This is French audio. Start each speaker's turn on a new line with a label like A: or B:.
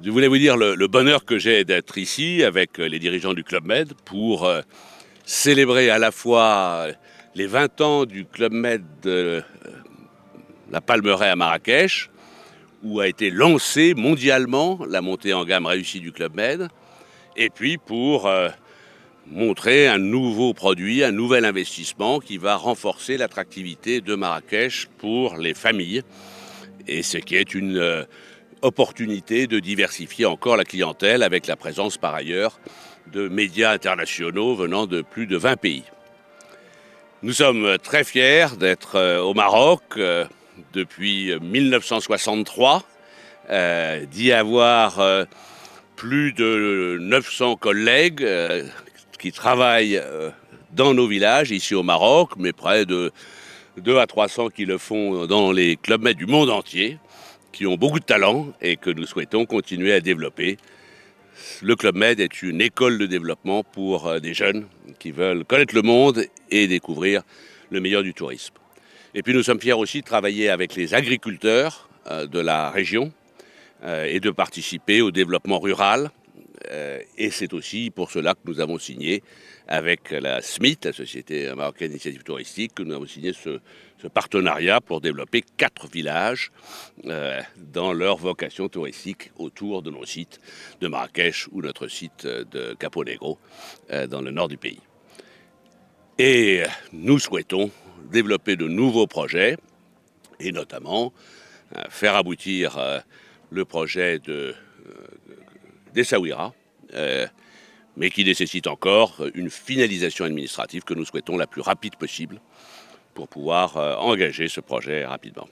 A: Je voulais vous dire le, bonheur que j'ai d'être ici avec euh, les dirigeants du Club Med pour euh, célébrer à la fois euh, les 20 ans du Club Med de la Palmeraie à Marrakech, où a été lancée mondialement la montée en gamme réussie du Club Med, et puis pour montrer un nouveau produit, un nouvel investissement qui va renforcer l'attractivité de Marrakech pour les familles, et ce qui est une opportunité de diversifier encore la clientèle avec la présence par ailleurs de médias internationaux venant de plus de 20 pays. Nous sommes très fiers d'être euh, au Maroc euh, depuis 1963, euh, d'y avoir plus de 900 collègues qui travaillent dans nos villages ici au Maroc, mais près de 2 à 300 qui le font dans les clubs du monde entier qui ont beaucoup de talent et que nous souhaitons continuer à développer. Le Club Med est une école de développement pour euh, des jeunes qui veulent connaître le monde et découvrir le meilleur du tourisme. Et puis nous sommes fiers aussi de travailler avec les agriculteurs euh, de la région euh, et de participer au développement rural euh, et c'est aussi pour cela que nous avons signé avec la SMIT, la Société marocaine d'initiative touristique, que nous avons signé ce, partenariat pour développer quatre villages euh, dans leur vocation touristique autour de nos sites de Marrakech ou notre site de Capo Negro euh, dans le nord du pays. Et nous souhaitons développer de nouveaux projets et notamment faire aboutir le projet de, euh, mais qui nécessite encore une finalisation administrative que nous souhaitons la plus rapide possible pour pouvoir euh, engager ce projet rapidement.